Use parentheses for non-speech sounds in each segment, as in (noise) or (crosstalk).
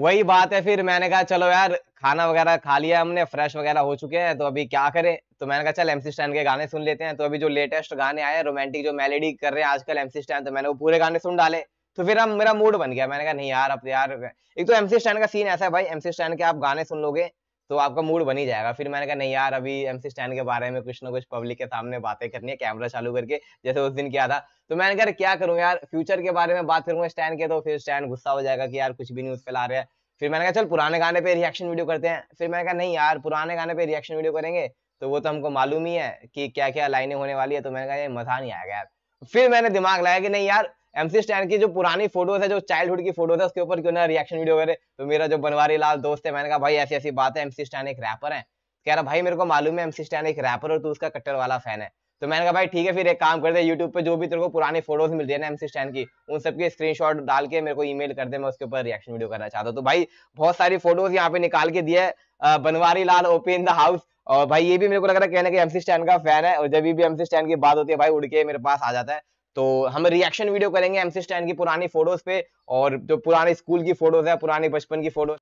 वही बात है फिर मैंने कहा चलो यार खाना वगैरह खा लिया हमने फ्रेश वगैरह हो चुके हैं तो अभी क्या करें तो मैंने कहा चल एमसी स्टैंड के गाने सुन लेते हैं तो अभी जो लेटेस्ट गाने आए रोमांटिक जो मेलेडी कर रहे हैं आजकल एमसी स्टैंड तो मैंने वो पूरे गाने सुन डाले तो फिर हम मेरा मूड बन गया मैंने कहा नहीं यार अब तो यार एक तो एमसी स्टैंड का सीन ऐसा है भाई एमसी स्टैंड के आप गाने सुन लोगे तो आपका मूड बन ही जाएगा फिर मैंने कहा नहीं यार अभी एम सी स्टैंड के बारे में कुछ ना कुछ पब्लिक के सामने बातें करनी है कैमरा चालू करके जैसे उस दिन किया था तो मैंने कहा क्या करूँ यार फ्यूचर के बारे में बात करूंगा स्टैंड के तो फिर स्टैंड गुस्सा हो जाएगा कि यार कुछ भी न्यूज़ फैला रहे हैं फिर मैंने कहा चल पुराने गाने पे रिएक्शन वीडियो करते हैं फिर मैंने कहा नहीं यार पुराने गाने पे रिएक्शन वीडियो करेंगे तो वो तो हमको मालूम ही है कि क्या क्या लाइनें होने वाली है तो मैंने कहा मजा नहीं आएगा यार फिर मैंने दिमाग लाया कि नहीं यार एमसी स्टैन की जो पुरानी फोटोज है जो चाइल्डहुड की फोटोज है उसके ऊपर क्यों ना रिएक्शन वीडियो वगैरह तो मेरा जो बनवारी लाल दोस्त है मैंने कहा भाई ऐसी ऐसी बात है एमसी स्टैंड एक रैपर है कह रहा भाई मेरे को मालूम है एमसी स्टैंड एक रैपर और तू उसका कट्टर वाला फैन है तो मैंने कहा भाई ठीक है फिर एक काम कर दे यूट्यूब पर जो भी तेरे को पुराने फोटोज मिल रही है ना एमसी स्टैन की उन सबके शॉट डाल के मेरे को ई कर दे मैं उसके ऊपर रिएक्शन वीडियो करना चाहता हूँ तो भाई बहुत सारी फोटोज यहाँ पे निकाल के दिया है Banwari Lal OP in the house और भाई ये भी मेरे को लग रहा है कहना कि एमसी स्टैंड का फैन है और जब भी एमसी स्टैंड की बात होती है भाई उड़ के मेरे पास आ जाता है तो हम रिएक्शन वीडियो करेंगे एमसी स्टैंड की पुरानी फोटोज पे और जो पुराने स्कूल की फोटोज है पुराने बचपन की फोटोज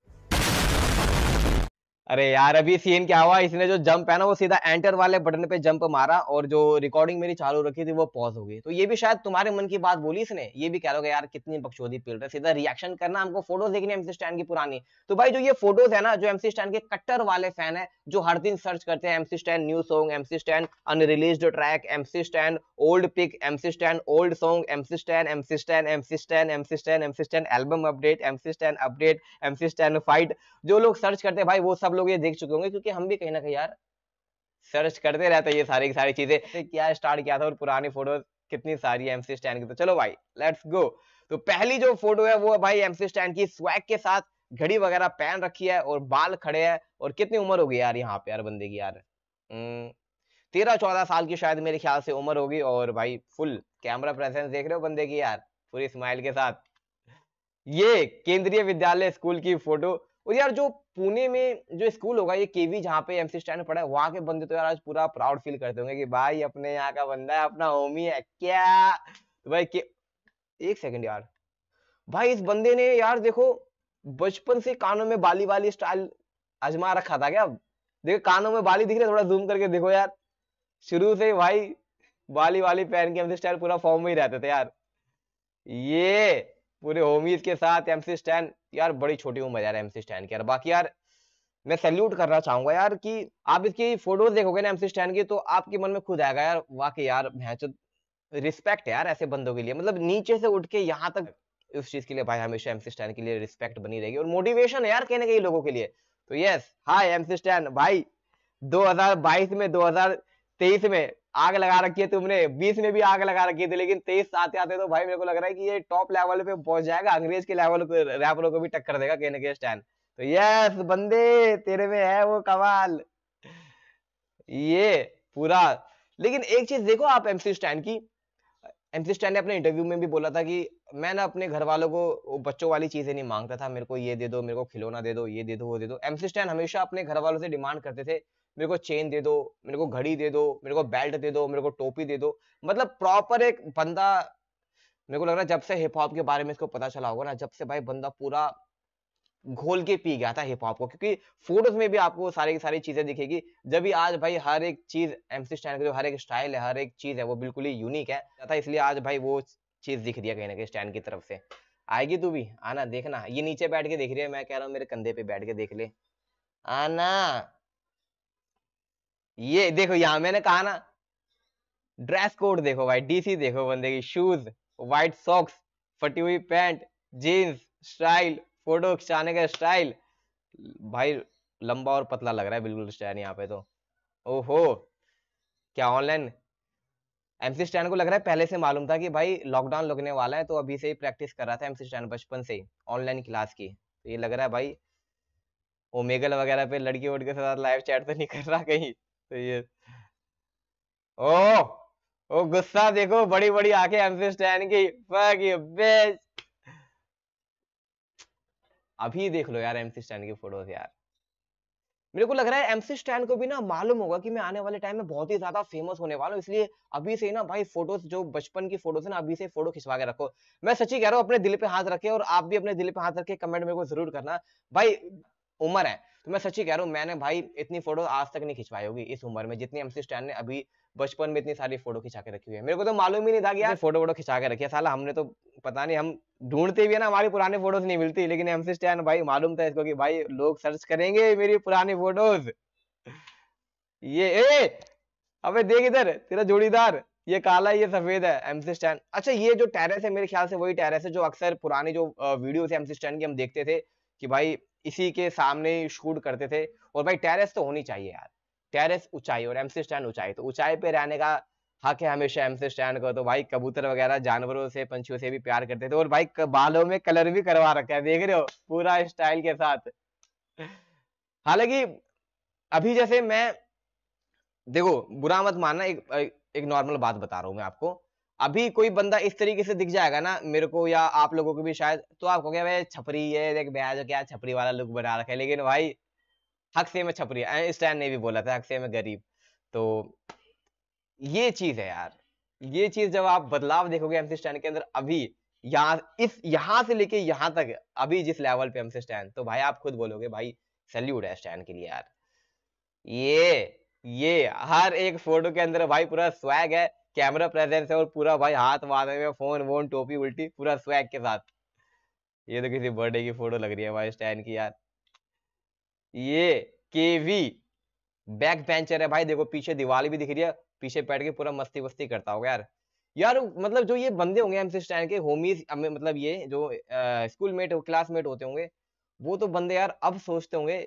अरे यार अभी सीन क्या हुआ इसने जो जंप है ना वो सीधा एंटर वाले बटन पे जंप मारा और जो रिकॉर्डिंग मेरी चालू रखी थी वो पॉज हो गई तो ये भी शायद तुम्हारे मन की बात बोली इसने ये भी कह लो यार कितनी बक्सोदी पेल रहे सीधा रिएक्शन करना हमको फोटोज देखनी एमसी स्टैंड की पुरानी तो भाई जो ये फोटोज है ना जो एमसी स्टैंड के कट्टर वाले फैन है जो हर दिन सर्च करते हैं MC Stan new song MC Stan unreleased track MC Stan old pic MC Stan old song MC Stan MC Stan MC Stan MC Stan MC Stan album update MC Stan update MC Stan fight जो लोग सर्च करते हैं भाई वो सब लोग ये देख चुके होंगे क्योंकि हम भी कहीं ना कहीं यार सर्च करते रहते हैं ये सारी की सारी चीजें क्या स्टार्ट किया था और पुरानी फोटो कितनी सारी है एमसी स्टैंड की तो चलो भाई लेट्स गो तो पहली जो फोटो है वो है भाई एमसी स्टैंड की स्वैग के साथ घड़ी वगैरह पहन रखी है और बाल खड़े हैं और कितनी उम्र होगी यार यहाँ पे यार बंदे की यार हम्म, तेरह चौदह साल की शायद मेरे ख्याल से उम्र होगी और भाई फुल कैमरा प्रेजेंस देख रहे हो बंदे की यार पूरी स्माइल के साथ ये केंद्रीय विद्यालय स्कूल की फोटो और यार जो पुणे में जो स्कूल होगा ये केवी जहाँ पे एमसी स्टैंड पड़ा है वहाँ के बंदे तो यार आज पूरा प्राउड फील करते होंगे कि भाई अपने यहाँ का बंदा है अपना होमी है क्या तो भाई के एक सेकंड यार भाई इस बंदे ने यार देखो बचपन से कानों में बाली वाली स्टाइल आजमा रखा था क्या देखो कानों में बाली दिख रहा है थोड़ा जूम करके देखो यार शुरू से भाई बाली वाली पहन के हमसे स्टाइल पूरा फॉर्म में ही रहते थे यार ये पूरे होमीज के साथ एमसी स्टैन यार बड़ी छोटी उम्र यार एमसी स्टैन की यार बाकी यार मैं सैल्यूट करना चाहूंगा यार कि आप इसकी फोटोज देखोगे ना एमसी स्टैन की तो आपके मन में खुद आएगा यार वाकई यार भैंस रिस्पेक्ट तो है यार ऐसे बंदों के लिए मतलब नीचे से उठ के यहाँ तक उस चीज के लिए भाई हमेशा एमसी स्टैन के लिए रिस्पेक्ट बनी रहेगी और मोटिवेशन है यार कहने के लोगों के लिए तो यस हाय एमसी स्टैन भाई 2022 में 2023 में आग लगा रखी है तुमने बीस में भी आग लगा रखी थी लेकिन तेईस आते आते तो भाई मेरे को लग रहा है कि ये टॉप लेवल पे पहुंच जाएगा अंग्रेज के लेवल को रैपरों को भी टक्कर देगा कहने के स्टैंड तो यस बंदे तेरे में है वो कमाल ये पूरा लेकिन एक चीज देखो आप एमसी स्टैंड की एमसी ने अपने इंटरव्यू में भी बोला था कि मैं ना अपने घर वालों को बच्चों वाली चीजें नहीं मांगता था मेरे को ये दे दो मेरे को खिलौना दे दो ये दे दो वो दे दो एमसी हमेशा अपने घर वालों से डिमांड करते थे मेरे को चेन दे दो मेरे को घड़ी दे दो मेरे को बेल्ट दे दो मेरे को टोपी दे दो मतलब प्रॉपर एक बंदा मेरे को लग रहा है जब से हिप हॉप के बारे में इसको पता चला होगा ना जब से भाई बंदा पूरा घोल के पी गया था हिप हॉप को क्योंकि फोटोज में भी आपको सारी की सारी चीजें दिखेगी जब भी आज भाई हर एक चीज एमसी स्टैंड का जो हर एक स्टाइल है हर एक चीज है वो बिल्कुल ही यूनिक है था इसलिए आज भाई वो चीज दिख दिया कहीं ना कहीं स्टैंड की तरफ से आएगी तू भी आना देखना ये नीचे बैठ के देख रही है मैं कह रहा हूँ मेरे कंधे पे बैठ के देख ले आना ये देखो यहां मैंने कहा ना ड्रेस कोड देखो भाई डीसी देखो बंदे की शूज व्हाइट सॉक्स फटी हुई पैंट जीन्स स्टाइल फोटो खिंचाने का स्टाइल भाई लंबा और पतला लग रहा है बिल्कुल स्टैंड यहाँ पे तो ओहो क्या ऑनलाइन एमसी स्टैंड को लग रहा है पहले से मालूम था कि भाई लॉकडाउन लगने वाला है तो अभी से ही प्रैक्टिस कर रहा था एमसी स्टैंड बचपन से ही ऑनलाइन क्लास की तो ये लग रहा है भाई ओमेगल वगैरह पे लड़की वोट के साथ लाइव चैट तो नहीं कर रहा कहीं तो ये ओ ओ गुस्सा देखो बड़ी बड़ी आंखें एमसी स्टैंड की फक यू बिच अभी देख लो यार एमसी स्टैंड की फोटोज यार मेरे को लग रहा है एमसी स्टैंड को भी ना मालूम होगा कि मैं आने वाले टाइम में बहुत ही ज्यादा फेमस होने वाला हूँ इसलिए अभी से ना भाई फोटोज जो बचपन की फोटोज है ना अभी से फोटो खिंचवा के रखो मैं सच्ची कह रहा हूँ अपने दिल पे हाथ रखे और आप भी अपने दिल पे हाथ रखे कमेंट मेरे को जरूर करना भाई उम्र है तो मैं सच्ची कह रहा हूँ मैंने भाई इतनी फोटो आज तक नहीं खिंचवाई होगी इस उम्र में जितनी एमसी स्टैंड ने अभी बचपन में इतनी सारी फोटो खिंचा के रखी हुई है मेरे को तो मालूम ही नहीं था कि यार फोटो वोटो खिंचा के रखी है साला हमने तो पता नहीं हम ढूंढते भी है ना हमारी पुरानी फोटोज नहीं मिलती लेकिन हमसे स्टैन भाई मालूम था इसको कि भाई लोग सर्च करेंगे मेरी पुरानी फोटोज ये ए अबे देख इधर तेरा जोड़ीदार ये काला है ये सफेद है एमसी स्टैंड अच्छा ये जो टेरेस है मेरे ख्याल से वही टेरेस है जो अक्सर पुरानी जो वीडियो थे एमसी स्टैंड की हम देखते थे कि भाई इसी के सामने शूट करते थे और भाई टेरेस तो होनी चाहिए यार टेरेस ऊंचाई और एमसी स्टैंड ऊंचाई तो ऊंचाई पे रहने का हक है हमेशा हमसे स्टैंड करो तो भाई कबूतर वगैरह जानवरों से पंछियों से भी प्यार करते थे और भाई बालों में कलर भी करवा रखा है देख रहे हो पूरा स्टाइल के साथ हालांकि अभी जैसे मैं देखो बुरा मत मानना एक एक नॉर्मल बात बता रहा हूँ मैं आपको अभी कोई बंदा इस तरीके से दिख जाएगा ना मेरे को या आप लोगों को भी शायद तो आपको क्या भाई छपरी है देख जो क्या छपरी वाला लुक बना रखा है लेकिन भाई हक से मैं छपरी टाइम ने भी बोला था हक से मैं गरीब तो ये चीज है यार ये चीज जब आप बदलाव देखोगे एमसी स्टैंड के अंदर अभी यहाँ इस यहां से लेके यहाँ तक अभी जिस लेवल पे एमसी स्टैंड तो भाई आप खुद बोलोगे भाई सल्यूट है स्टैंड के लिए यार ये ये हर एक फोटो के अंदर भाई पूरा स्वैग है कैमरा प्रेजेंस है और पूरा भाई हाथ वाथ में फोन वोन टोपी उल्टी पूरा स्वैग के साथ ये तो किसी बर्थडे की फोटो लग रही है भाई स्टैंड की यार ये केवी बैक बेंचर है भाई देखो पीछे दिवाली भी दिख रही है पीछे बैठ के पूरा मस्ती वस्ती करता होगा यार यार मतलब जो ये बंदे होंगे एमसी स्टैंड के होमीज मतलब ये जो स्कूल मेट क्लासमेट होते होंगे वो तो बंदे यार अब सोचते होंगे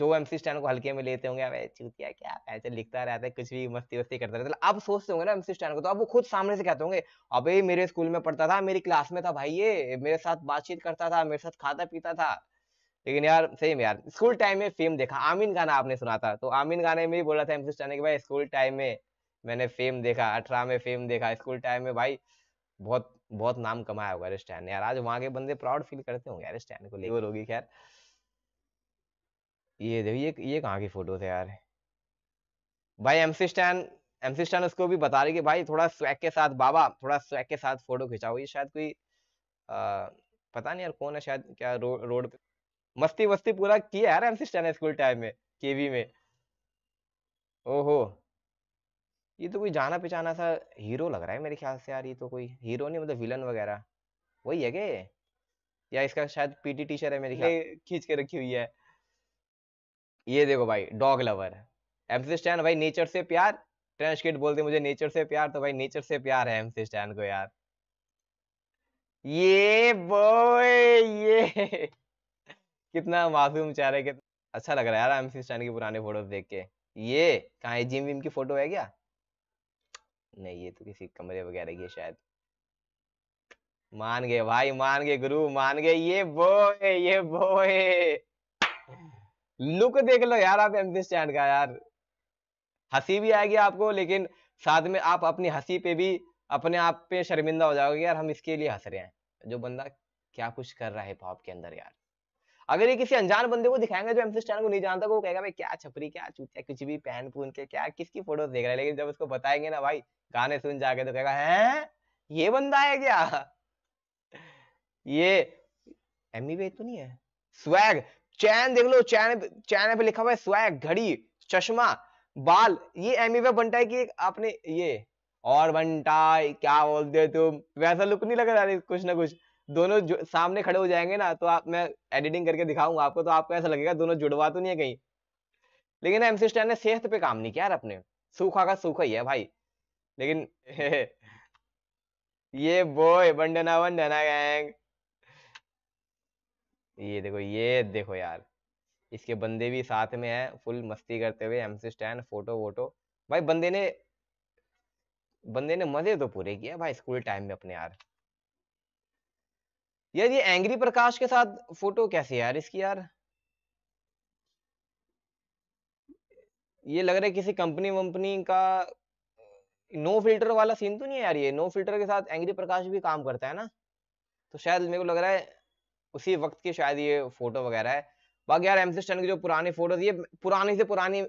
जो एमसी स्टैंड को हल्के में लेते होंगे अबे चूतिया क्या ऐसे लिखता रहता है कुछ भी मस्ती वस्ती करता रहता है मतलब अब सोचते होंगे ना एमसी स्टैंड को तो अब वो खुद सामने से कहते होंगे अबे मेरे स्कूल में पढ़ता था मेरी क्लास में था भाई ये मेरे साथ बातचीत करता था मेरे साथ खाता पीता था लेकिन यार सही यार स्कूल टाइम में फेम देखा आमिन गाना आपने सुना था तो आमिन गाने में भी बोला था एमसी स्टैंड के भाई स्कूल टाइम में मैंने फेम देखा अठारह में फेम देखा स्कूल टाइम में भाई बहुत बहुत नाम कमाया होगा रिस्टैन यार आज वहां के बंदे प्राउड फील करते होंगे यार रिस्टैन को लेवर होगी खैर ये देखो ये ये कहाँ की फोटो थे यार भाई एमसी स्टैन एमसी स्टैन उसको भी बता रही कि भाई थोड़ा स्वैग के साथ बाबा थोड़ा स्वैग के साथ फोटो खिंचाओ ये शायद कोई आ, पता नहीं यार कौन है शायद क्या रो, रोड पे मस्ती वस्ती पूरा किया यार एमसी स्टैन स्कूल टाइम में केवी में ओहो ये तो कोई जाना पहचाना सा हीरो लग रहा है मेरे ख्याल से यार ये तो कोई हीरो नहीं मतलब विलन वगैरह वही है क्या या इसका शायद पीटी टीचर है मेरे ख्याल खींच के रखी हुई है ये देखो भाई डॉग लवर एमसी स्टैन भाई नेचर से प्यार ट्रेंच किट बोलते मुझे नेचर से प्यार तो भाई नेचर से प्यार है एमसी स्टैन को यार ये बॉय ये (laughs) कितना मासूम चेहरा है कितना अच्छा लग रहा है यार एमसी स्टैन पुराने फोटो देख के ये कहा जिम विम की फोटो है क्या नहीं ये तो किसी कमरे वगैरह की शायद मान गए भाई मान गए गुरु मान गए ये बोए ये बोए लुक देख लो यार आप एमपी स्टैंड का यार हंसी भी आएगी आपको लेकिन साथ में आप अपनी हंसी पे भी अपने आप पे शर्मिंदा हो जाओगे यार हम इसके लिए हंस रहे हैं जो बंदा क्या कुछ कर रहा है हिप हॉप के अंदर यार अगर ये किसी अनजान बंदे को दिखाएंगे जो एमसी स्टैन को नहीं जानता तो वो कहेगा भाई क्या छपरी क्या चूतिया कुछ भी पहन पून के क्या किसकी फोटो देख रहा है लेकिन जब उसको बताएंगे ना भाई गाने सुन जाके तो कहेगा है ये बंदा है क्या ये एमी वे तो नहीं है स्वैग चैन देख लो चैन चैन पे लिखा हुआ है स्वैग घड़ी चश्मा बाल ये एमी वे बनता है कि आपने ये और बनता क्या बोलते हो तुम वैसा लुक नहीं लग रहा कुछ ना कुछ दोनों सामने खड़े हो जाएंगे ना तो आप मैं एडिटिंग करके दिखाऊंगा आपको तो आपको ऐसा लगेगा दोनों जुड़वा तो नहीं है कहीं लेकिन एमसी स्टैन ने सेहत पे काम नहीं किया यार अपने सूखा का सूखा ही है भाई लेकिन (laughs) ये बॉय वंडना वंडना गैंग ये देखो ये देखो यार इसके बंदे भी साथ में है फुल मस्ती करते हुए एमसी स्टैंड फोटो वोटो भाई बंदे ने बंदे ने मजे तो पूरे किया भाई स्कूल टाइम में अपने यार यार ये एंग्री प्रकाश के साथ फोटो कैसे यार इसकी यार ये लग रहा है किसी कंपनी वंपनी का नो फिल्टर वाला सीन तो नहीं है यार ये नो फिल्टर के साथ एंग्री प्रकाश भी काम करता है ना तो शायद मेरे को लग रहा है उसी वक्त की शायद ये फोटो वगैरह है बाकी यार एमसी स्टैंड की जो पुरानी फोटो ये पुरानी से पुरानी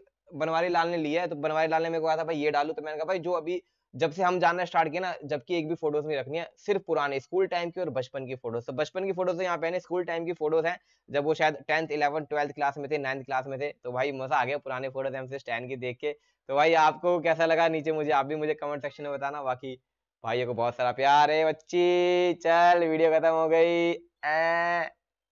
बनवारी लाल ने लिया है तो बनवारी लाल ने मेरे को कहा था भाई ये डालू तो मैंने कहा भाई जो अभी जब से हम जाना स्टार्ट किया ना जबकि एक भी फोटोज नहीं रखनी है सिर्फ पुराने स्कूल टाइम की और बचपन की फोटोज तो बचपन की फोटोज तो यहाँ पे स्कूल टाइम की फोटोज हैं जब वो शायद टेंथ इलेवन ट्वेल्थ क्लास में थे नाइन्थ क्लास में थे तो भाई मजा आ गया पुराने फोटोज हमसे स्टैंड की देख के तो भाई आपको कैसा लगा नीचे मुझे आप भी मुझे कमेंट सेक्शन में बताना बाकी भाइयों को बहुत सारा प्यार है बच्ची चल वीडियो खत्म हो गई